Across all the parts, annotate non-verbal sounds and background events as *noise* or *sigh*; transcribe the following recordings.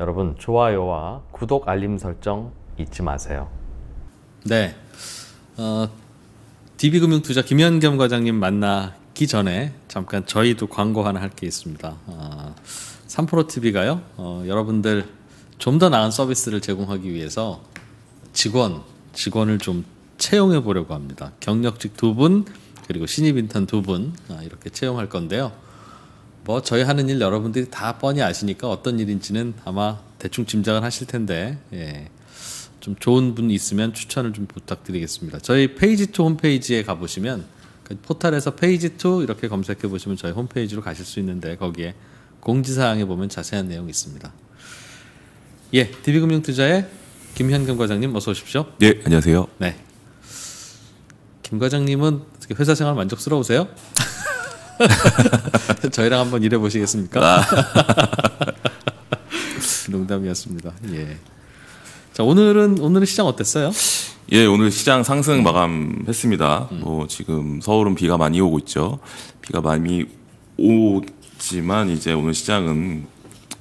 여러분 좋아요와 구독 알림 설정 잊지 마세요. 네. 어, DB금융투자 김현겸 과장님 만나기 전에 잠깐 저희도 광고 하나 할 게 있습니다. 어, 3프로TV가요. 어, 여러분들 좀 더 나은 서비스를 제공하기 위해서 직원, 직원을 좀 채용해 보려고 합니다. 경력직 두 분, 그리고 신입 인턴 두분 아, 이렇게 채용할 건데요. 뭐 저희 하는 일 여러분들이 다 뻔히 아시니까 어떤 일인지는 아마 대충 짐작은 하실 텐데 예. 좀 좋은 분 있으면 추천을 좀 부탁드리겠습니다. 저희 페이지2 홈페이지에 가보시면 그 포탈에서 페이지2 이렇게 검색해 보시면 저희 홈페이지로 가실 수 있는데 거기에 공지사항에 보면 자세한 내용이 있습니다. 예, DB금융투자의 김현금 과장님 어서 오십시오. 예, 안녕하세요. 네. 김 과장님은 회사 생활 만족스러우세요? *laughs* 저희랑 한번 일해 보시겠습니까? 아. *laughs* 농담이었습니다. 예. 자 오늘은 오늘 시장 어땠어요? 예, 오늘 시장 상승 마감했습니다. 음. 뭐 지금 서울은 비가 많이 오고 있죠. 비가 많이 오지만 이제 오늘 시장은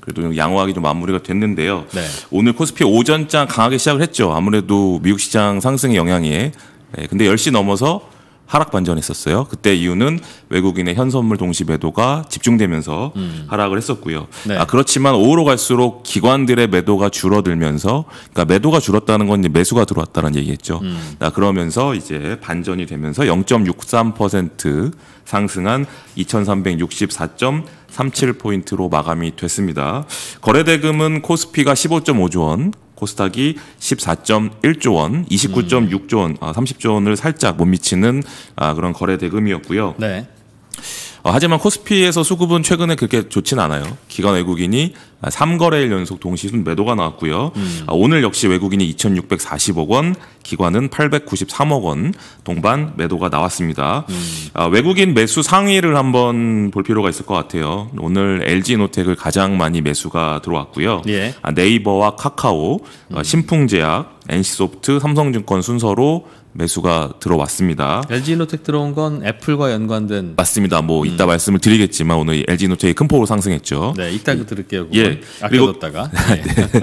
그래도 양호하게 좀 마무리가 됐는데요. 네. 오늘 코스피 오전장 강하게 시작을 했죠. 아무래도 미국 시장 상승의 영향에. 예, 근데 10시 넘어서 하락 반전했었어요. 그때 이유는 외국인의 현선물 동시 매도가 집중되면서 음. 하락을 했었고요. 네. 아, 그렇지만 오후로 갈수록 기관들의 매도가 줄어들면서 그러니까 매도가 줄었다는 건 이제 매수가 들어왔다는 얘기겠죠. 음. 아, 그러면서 이제 반전이 되면서 0.63% 상승한 2364.37포인트로 마감이 됐습니다. 거래대금은 코스피가 15.5조 원, 코스닥이 14.1조 원, 29.6조 원, 30조 아, 원을 살짝 못 미치는 아, 그런 거래 대금이었고요. 네. 어, 하지만 코스피에서 수급은 최근에 그렇게 좋진 않아요. 기관 외국인이 3거래일 연속 동시순 매도가 나왔고요. 음. 아, 오늘 역시 외국인이 2,640억 원, 기관은 893억 원 동반 매도가 나왔습니다. 음. 아, 외국인 매수 상위를 한번 볼 필요가 있을 것 같아요. 오늘 LG노텍을 가장 많이 매수가 들어왔고요. 예. 아, 네이버와 카카오, 어, 음. 신풍제약, NC소프트, 삼성증권 순서로 매수가 들어왔습니다. LG 이노텍 들어온 건 애플과 연관된 맞습니다. 뭐 음. 이따 말씀을 드리겠지만 오늘 LG 이노텍이 큰 폭으로 상승했죠. 네, 이따 그 들을게요. 예, 아껴뒀다가 네. *laughs* 아, 네.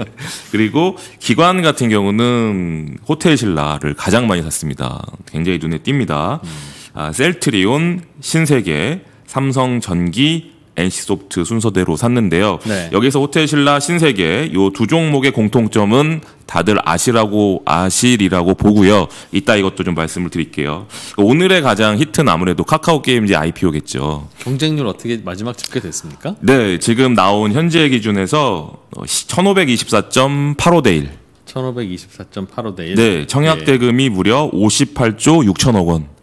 그리고 기관 같은 경우는 호텔 신라를 가장 많이 샀습니다. 굉장히 눈에 띕니다. 음. 아, 셀트리온, 신세계, 삼성전기, NC소프트 순서대로 샀는데요. 네. 여기서 호텔신라 신세계 요 두 종목의 공통점은 다들 아시라고 아실이라고 보고요. 이따 이것도 좀 말씀을 드릴게요. 오늘의 가장 히트는 아무래도 카카오 게임즈 IPO겠죠. 경쟁률 어떻게 마지막 집계됐습니까? 네, 지금 나온 현재 기준에서 1,524.85대 1. 1,524.85대 1. 네, 청약 대금이 네. 무려 58조 6천억 원.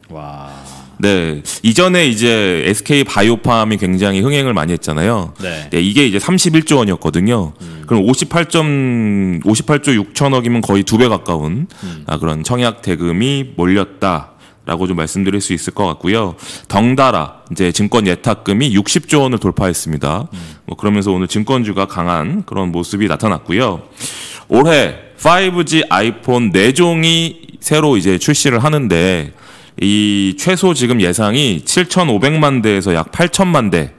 네. 이전에 이제 SK 바이오팜이 굉장히 흥행을 많이 했잖아요. 네. 네 이게 이제 31조 원이었거든요. 음. 그럼 58점 58조 6천억이면 거의 두 배 가까운 음. 아, 그런 청약 대금이 몰렸다. 라고 좀 말씀드릴 수 있을 것 같고요. 덩달아 이제 증권 예탁금이 60조 원을 돌파했습니다. 음. 뭐 그러면서 오늘 증권주가 강한 그런 모습이 나타났고요. 올해 5G 아이폰 4종이 새로 이제 출시를 하는데 이 최소 지금 예상이 7,500만 대에서 약 8,000만 대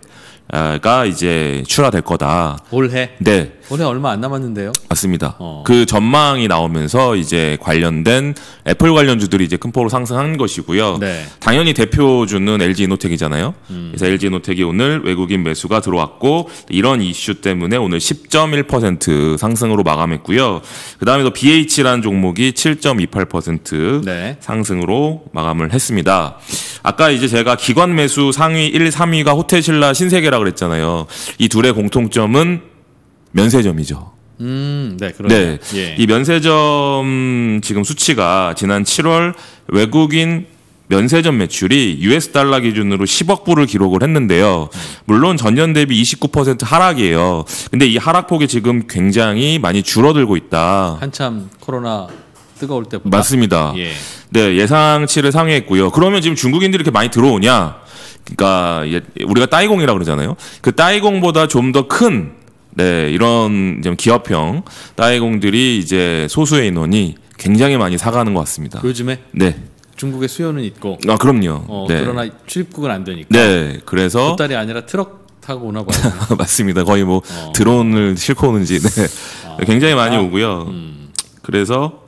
가 이제 출하될 거다. 올해? 네. 올해 얼마 안 남았는데요. 맞습니다. 어. 그 전망이 나오면서 이제 관련된 애플 관련주들이 이제 큰 폭으로 상승한 것이고요. 네. 당연히 대표주는 LG 이노텍이잖아요. 음. 그래서 LG 이노텍이 오늘 외국인 매수가 들어왔고 이런 이슈 때문에 오늘 10.1% 상승으로 마감했고요. 그다음에 또 BH라는 종목이 7.28% 네. 상승으로 마감을 했습니다. 아까 이제 제가 기관 매수 상위 1, 3위가 호텔신라 신세계라 고 그랬잖아요. 이 둘의 공통점은 면세점이죠. 음, 네, 그러네 네. 예. 이 면세점 지금 수치가 지난 7월 외국인 면세점 매출이 US 달러 기준으로 10억 불을 기록을 했는데요. 물론 전년 대비 29% 하락이에요. 근데 이 하락폭이 지금 굉장히 많이 줄어들고 있다. 한참 코로나 뜨거울 때보다 맞습니다. 예. 네 예상치를 상회했고요. 그러면 지금 중국인들이 이렇게 많이 들어오냐? 그러니까 예, 우리가 따이공이라 고 그러잖아요. 그 따이공보다 좀 더 큰 네, 이런 기업형 따이공들이 이제 소수의 인원이 굉장히 많이 사가는 것 같습니다. 그 요즘에? 네. 중국의 수요는 있고. 아, 그럼요. 어, 네. 그러나 출입국은 안 되니까. 네. 그래서 보따리 아니라 트럭 타고 오나 봐요. *laughs* 맞습니다. 거의 뭐 어. 드론을 싣고 오는지 네. 아, 굉장히 많이 아, 오고요. 음. 그래서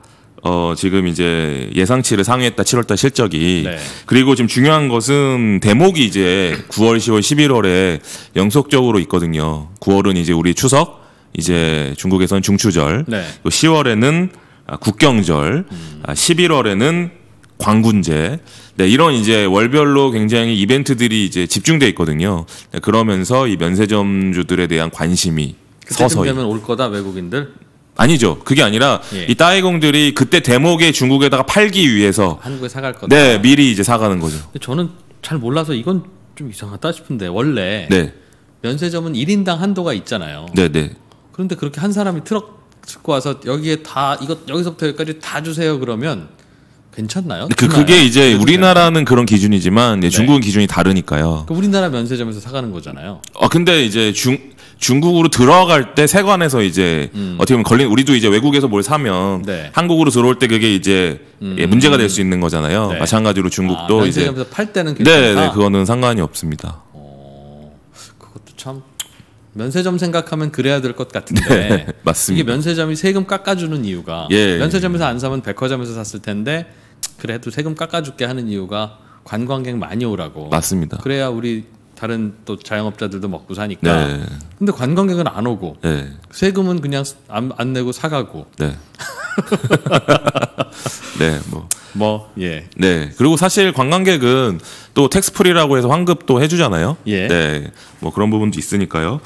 어 지금 이제 예상치를 상회했다 7월달 실적이 네. 그리고 지금 중요한 것은 대목이 이제 9월, 10월, 11월에 연속적으로 있거든요. 9월은 이제 우리 추석, 이제 중국에선 중추절, 네. 10월에는 아, 국경절, 음. 11월에는 아, 광군제, 네, 이런 이제 월별로 굉장히 이벤트들이 이제 집중돼 있거든요. 네, 그러면서 이 면세점주들에 대한 관심이 서서히 면올 거다 외국인들. 아니죠. 그게 아니라 예. 이 따이공들이 그때 대목에 중국에다가 팔기 위해서 한국에 사갈 거다. 네, 미리 이제 사가는 거죠. 저는 잘 몰라서 이건 좀 이상하다 싶은데 원래 네. 면세점은 1인당 한도가 있잖아요. 네, 네. 그런데 그렇게 한 사람이 트럭 싣고 와서 여기에 다 이것 여기서부터 여기까지 다 주세요 그러면 괜찮나요? 그, 그게 이제 우리나라는 그런 기준이지만 네. 중국은 기준이 다르니까요. 그러니까 우리나라 면세점에서 사가는 거잖아요. 아 근데 이제 중 중국으로 들어갈 때 세관에서 이제 음. 어떻게 보면 걸린 우리도 이제 외국에서 뭘 사면 네. 한국으로 들어올 때 그게 이제 예, 음. 예, 문제가 될 수 있는 거잖아요. 네. 마찬가지로 중국도 아, 이제 팔 때는 네, 네, 그거는 상관이 없습니다. 어, 그것도 참 면세점 생각하면 그래야 될 것 같은데 *laughs* 네, 맞습니다. 이게 면세점이 세금 깎아주는 이유가 예. 면세점에서 안 사면 백화점에서 샀을 텐데 그래도 세금 깎아줄게 하는 이유가 관광객 많이 오라고 맞습니다. 그래야 우리 다른 또 자영업자들도 먹고 사니까. 네. 근데 관광객은 안 오고 네. 세금은 그냥 안, 안 내고 사가고. 네. *laughs* 네, 뭐. 뭐, 예. 네. 그리고 사실 관광객은 또 텍스프리라고 해서 환급도 해주잖아요. 예. 네. 뭐 그런 부분도 있으니까요.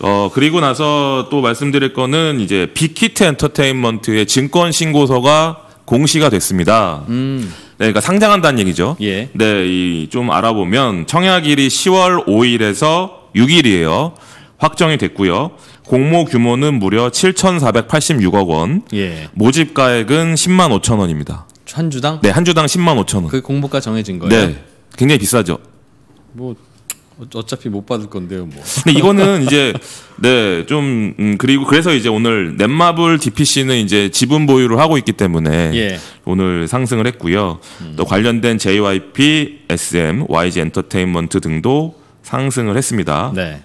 어, 그리고 나서 또 말씀드릴 거는 이제 빅히트 엔터테인먼트의 증권 신고서가 공시가 됐습니다. 음. 네, 그러니까 상장한다는 얘기죠. 예. 네, 이좀 알아보면 청약일이 10월 5일에서 6일이에요. 확정이 됐고요. 공모 규모는 무려 7,486억 원. 예. 모집 가액은 10만 5천 원입니다. 한 주당? 네, 한 주당 10만 5천 원. 그 공모가 정해진 거예요. 네. 굉장히 비싸죠. 뭐 어차피 못 받을 건데요, 뭐. 근데 이거는 이제 네좀 음, 그리고 그래서 이제 오늘 넷마블 DPC는 이제 지분 보유를 하고 있기 때문에 예. 오늘 상승을 했고요. 음. 또 관련된 JYP, SM, YG 엔터테인먼트 등도 상승을 했습니다. 네.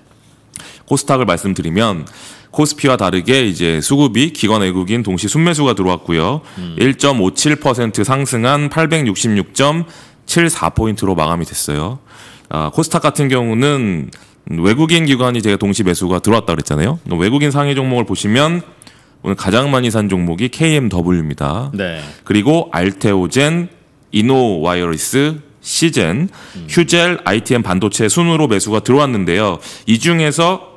코스닥을 말씀드리면 코스피와 다르게 이제 수급이 기관 외국인 동시 순매수가 들어왔고요. 음. 1.57% 상승한 866.74포인트로 마감이 됐어요. 아, 코스닥 같은 경우는 외국인 기관이 제가 동시 매수가 들어왔다 그랬잖아요. 외국인 상위 종목을 보시면 오늘 가장 많이 산 종목이 KMW입니다. 네. 그리고 알테오젠, 이노와이어리스, 시젠, 음. 휴젤, ITM 반도체 순으로 매수가 들어왔는데요. 이 중에서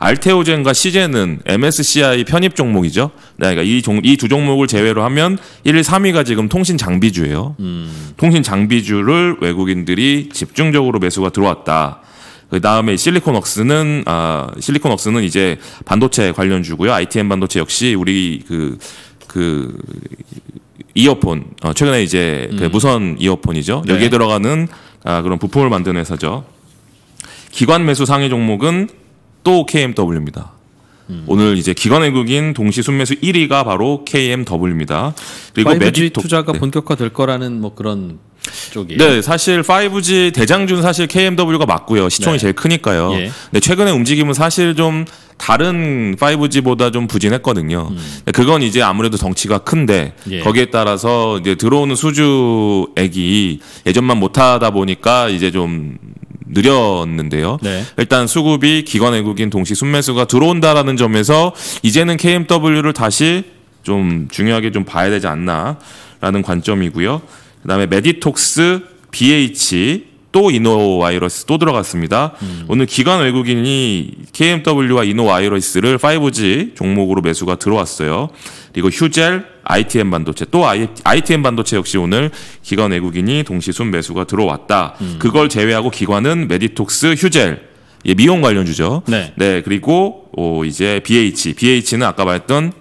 알테오젠과 시젠은 MSCI 편입 종목이죠. 네, 그러니까 이두 종목을 제외로 하면 1, 3위가 지금 통신 장비주예요. 음. 통신 장비주를 외국인들이 집중적으로 매수가 들어왔다. 그 다음에 실리콘웍스는 아 실리콘웍스는 이제 반도체 관련주고요. ITM 반도체 역시 우리 그그 그 이어폰 어, 최근에 이제 그 음. 그 무선 이어폰이죠. 네. 여기에 들어가는 아, 그런 부품을 만드는 회사죠. 기관 매수 상위 종목은 또 KMW입니다. 음. 오늘 이제 기관외국인 동시 순매수 1위가 바로 KMW입니다. 그리고 5G 메디톡, 투자가 네. 본격화될 거라는 뭐 그런 쪽이 네, 사실 5G 대장준 사실 KMW가 맞고요. 시총이 네. 제일 크니까요. 예. 근데 최근의 움직임은 사실 좀 다른 5G보다 좀 부진했거든요. 음. 그건 이제 아무래도 덩치가 큰데 예. 거기에 따라서 이제 들어오는 수주액이 예전만 못하다 보니까 이제 좀 느렸는데요. 네. 일단 수급이 기관 외국인 동시 순매수가 들어온다라는 점에서 이제는 KMW를 다시 좀 중요하게 좀 봐야 되지 않나라는 관점이고요. 그다음에 메디톡스, BH 또 이노와이러스 또 들어갔습니다. 음. 오늘 기관 외국인이 KMW와 이노와이러스를 5G 종목으로 매수가 들어왔어요. 그리고 휴젤, ITM 반도체 또 I, t m 반도체 역시 오늘 기관 외국인이 동시 순매수가 들어왔다. 음. 그걸 제외하고 기관은 메디톡스, 휴젤, 예, 미용 관련주죠. 네. 네 그리고 오, 이제 BH, BH는 아까 말했던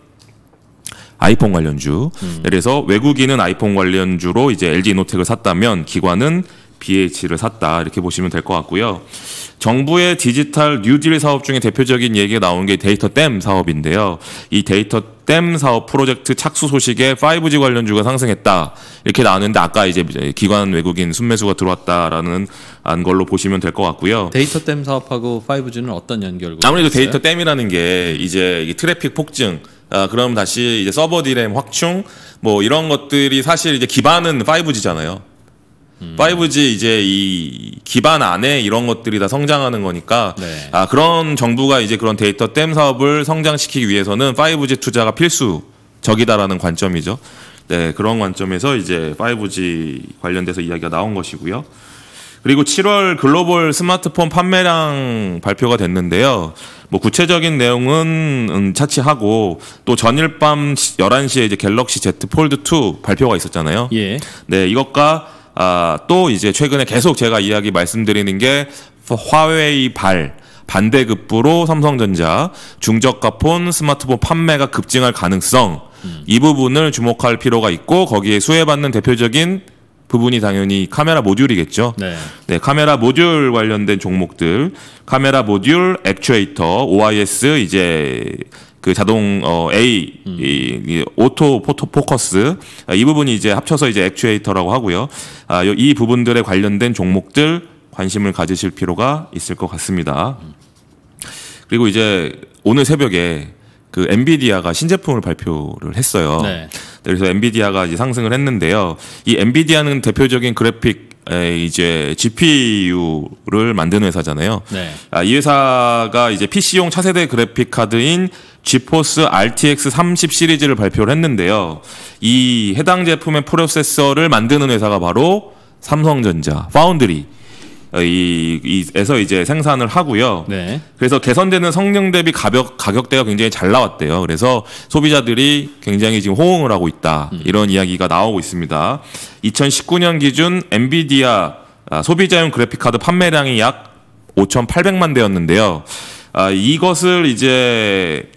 아이폰 관련주. 음. 그래서 외국인은 아이폰 관련주로 이제 LG 이노텍을 샀다면 기관은 BH를 샀다 이렇게 보시면 될 것 같고요. 정부의 디지털 뉴딜 사업 중에 대표적인 얘기가 나온 게 데이터 댐 사업인데요. 이 데이터 댐 사업 프로젝트 착수 소식에 5G 관련주가 상승했다 이렇게 나왔는데 아까 이제 기관 외국인 순매수가 들어왔다라는 안 걸로 보시면 될 것 같고요. 데이터 댐 사업하고 5G는 어떤 연결고? 아무래도 있어요? 데이터 댐이라는 게 이제 트래픽 폭증 아, 그럼 다시 이제 서버 디램 확충 뭐 이런 것들이 사실 이제 기반은 5G잖아요. 음. 5G 이제 이 기반 안에 이런 것들이 다 성장하는 거니까 네. 아 그런 정부가 이제 그런 데이터 댐 사업을 성장시키기 위해서는 5G 투자가 필수적이다라는 관점이죠. 네 그런 관점에서 이제 5G 관련돼서 이야기가 나온 것이고요. 그리고 7월 글로벌 스마트폰 판매량 발표가 됐는데요. 뭐 구체적인 내용은 음, 차치하고 또 전일 밤 11시에 이제 갤럭시 Z 폴드 2 발표가 있었잖아요. 예. 네, 이것과 아, 또 이제 최근에 계속 제가 이야기 말씀드리는 게 화웨이 발 반대급부로 삼성전자 중저가 폰 스마트폰 판매가 급증할 가능성 음. 이 부분을 주목할 필요가 있고 거기에 수혜받는 대표적인 부분이 당연히 카메라 모듈이겠죠. 네. 네. 카메라 모듈 관련된 종목들, 카메라 모듈, 액추에이터, OIS 이제 그 자동 어, A 음. 이, 이, 오토 포토 포커스 아, 이 부분이 이제 합쳐서 이제 액추에이터라고 하고요. 아, 이 부분들에 관련된 종목들 관심을 가지실 필요가 있을 것 같습니다. 그리고 이제 오늘 새벽에 그 엔비디아가 신제품을 발표를 했어요. 네. 네 그래서 엔비디아가 이제 상승을 했는데요. 이 엔비디아는 대표적인 그래픽 이제 GPU를 만드는 회사잖아요. 네. 아, 이 회사가 이제 PC용 차세대 그래픽 카드인 지포스 RTX 30 시리즈를 발표를 했는데요. 이 해당 제품의 프로세서를 만드는 회사가 바로 삼성전자 파운드리 어, 이에서 이제 생산을 하고요. 네. 그래서 개선되는 성능 대비 가격 가격대가 굉장히 잘 나왔대요. 그래서 소비자들이 굉장히 지금 호응을 하고 있다 음. 이런 이야기가 나오고 있습니다. 2019년 기준 엔비디아 아, 소비자용 그래픽 카드 판매량이 약 5,800만 대였는데요. 아, 이것을 이제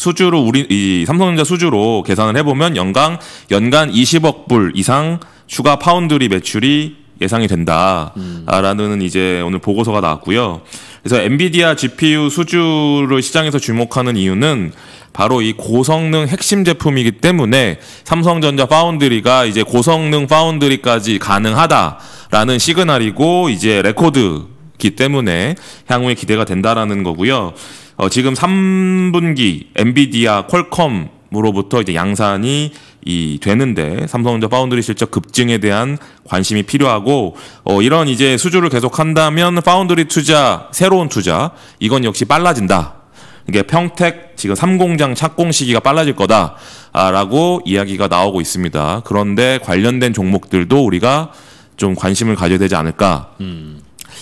수주로 우리 이 삼성전자 수주로 계산을 해보면 연간 연간 20억 불 이상 추가 파운드리 매출이 예상이 된다라는 음. 이제 오늘 보고서가 나왔고요. 그래서 엔비디아 GPU 수주를 시장에서 주목하는 이유는 바로 이 고성능 핵심 제품이기 때문에 삼성전자 파운드리가 이제 고성능 파운드리까지 가능하다라는 시그널이고 이제 레코드기 때문에 향후에 기대가 된다라는 거고요. 어, 지금 3분기 엔비디아 퀄컴으로부터 이제 양산이 이 되는데 삼성전자 파운드리 실적 급증에 대한 관심이 필요하고 어 이런 이제 수주를 계속 한다면 파운드리 투자 새로운 투자 이건 역시 빨라진다. 이게 평택 지금 삼공장 착공 시기가 빨라질 거다라고 아, 이야기가 나오고 있습니다. 그런데 관련된 종목들도 우리가 좀 관심을 가져야 되지 않을까. 음.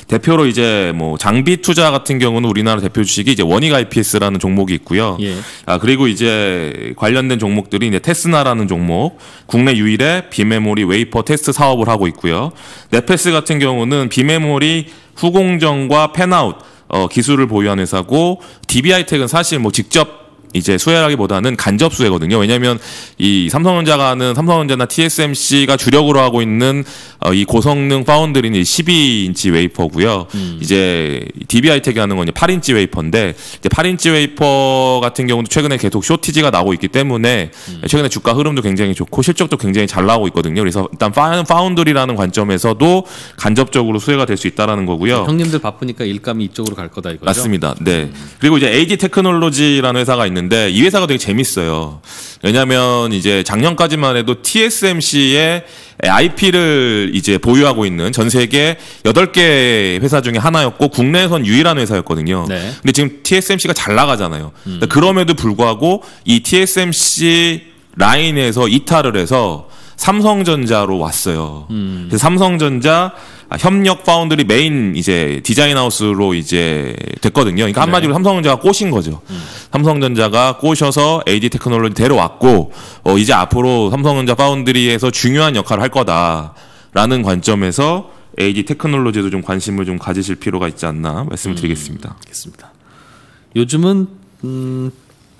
대표로 이제 뭐 장비 투자 같은 경우는 우리나라 대표 주식이 이제 원익 IPS라는 종목이 있고요. 예. 아 그리고 이제 관련된 종목들이 이제 테스나라는 종목, 국내 유일의 비메모리 웨이퍼 테스트 사업을 하고 있고요. 네페스 같은 경우는 비메모리 후공정과 펜아웃 어, 기술을 보유한 회사고 DBI텍은 사실 뭐 직접 이제 수혜라기보다는 간접 수혜거든요. 왜냐하면 이 삼성전자가 는 삼성전자나 TSMC가 주력으로 하고 있는 어, 이 고성능 파운드리는 12인치 웨이퍼고요. 음. 이제 DBI텍이 하는 건 8인치 웨이퍼인데 이제 8인치 웨이퍼 같은 경우도 최근에 계속 쇼티지가 나고 있기 때문에 음. 최근에 주가 흐름도 굉장히 좋고 실적도 굉장히 잘 나오고 있거든요. 그래서 일단 파운드리라는 관점에서도 간접적으로 수혜가 될 수 있다라는 거고요. 형님들 바쁘니까 일감이 이쪽으로 갈 거다 이거죠. 맞습니다. 네. 음. 그리고 이제 AG 테크놀로지라는 회사가 있는 있는데 이 회사가 되게 재밌어요. 왜냐하면 이제 작년까지만 해도 TSMC의 IP를 이제 보유하고 있는 전 세계 8개 회사 중에 하나였고 국내에선 유일한 회사였거든요. 네. 근데 지금 TSMC가 잘 나가잖아요. 음. 그럼에도 불구하고 이 TSMC 라인에서 이탈을 해서 삼성전자로 왔어요. 음. 그래서 삼성전자 아, 협력 파운드리 메인 이제 디자인 하우스로 이제 됐거든요. 그러니까 네. 한마디로 네. 삼성전자가 꼬신 거죠. 음. 삼성전자가 꼬셔서 AD 테크놀로지 데려왔고 어 이제 앞으로 삼성전자 파운드리에서 중요한 역할을 할 거다라는 관점에서 AD 테크놀로지도좀 관심을 좀 가지실 필요가 있지 않나 말씀을 음. 드리겠습니다. 음, 알겠습니다. 요즘은 음,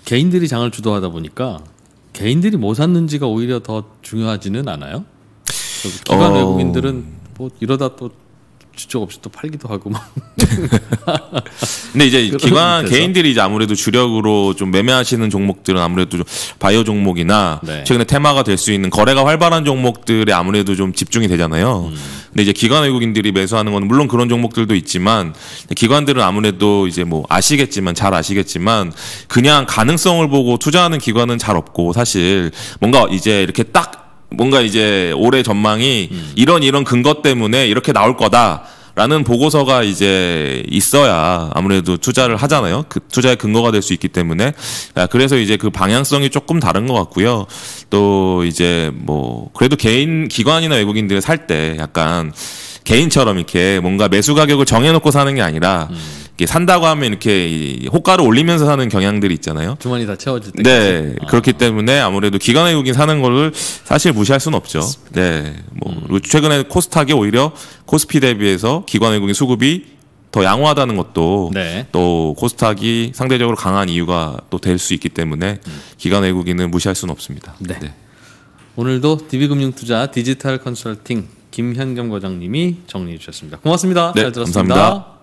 개인들이 장을 주도하다 보니까 개인들이 뭐 샀는지가 오히려 더 중요하지는 않아요? 그 기관 어... 외국인들은 뭐 이러다 또 주적 없이 또 팔기도 하고 막. *laughs* 근데 이제 기관 그래서. 개인들이 이제 아무래도 주력으로 좀 매매하시는 종목들은 아무래도 좀 바이오 종목이나 네. 최근에 테마가 될 수 있는 거래가 활발한 종목들에 아무래도 좀 집중이 되잖아요. 음. 근데 이제 기관 외국인들이 매수하는 건 물론 그런 종목들도 있지만 기관들은 아무래도 이제 뭐 아시겠지만 잘 아시겠지만 그냥 가능성을 보고 투자하는 기관은 잘 없고 사실 뭔가 이제 이렇게 딱 뭔가 이제 올해 전망이 음. 이런 이런 근거 때문에 이렇게 나올 거다. 라는 보고서가 이제 있어야 아무래도 투자를 하잖아요. 그 투자의 근거가 될 수 있기 때문에 아, 그래서 이제 그 방향성이 조금 다른 것 같고요. 또 이제 뭐 그래도 개인 기관이나 외국인들이 살 때 약간 개인처럼 이렇게 뭔가 매수 가격을 정해놓고 사는 게 아니라 음. 산다고 하면 이렇게 호가를 올리면서 사는 경향들이 있잖아요. 주머니 다 채워질 때. 네, 아. 그렇기 때문에 아무래도 기관 외국인 사는 거를 사실 무시할 수는 없죠. 맞습니다. 네, 뭐 음. 최근에 코스닥이 오히려 코스피 대비해서 기관 외국인 수급이 더 양호하다는 것도 네. 또 코스닥이 상대적으로 강한 이유가 또 될 수 있기 때문에 음. 기관 외국인은 무시할 수는 없습니다. 네. 네. 오늘도 DB금융투자 디지털 컨설팅 김현경 과장님이 정리해 주셨습니다. 고맙습니다. 네, 잘 들었습니다. 감사합니다.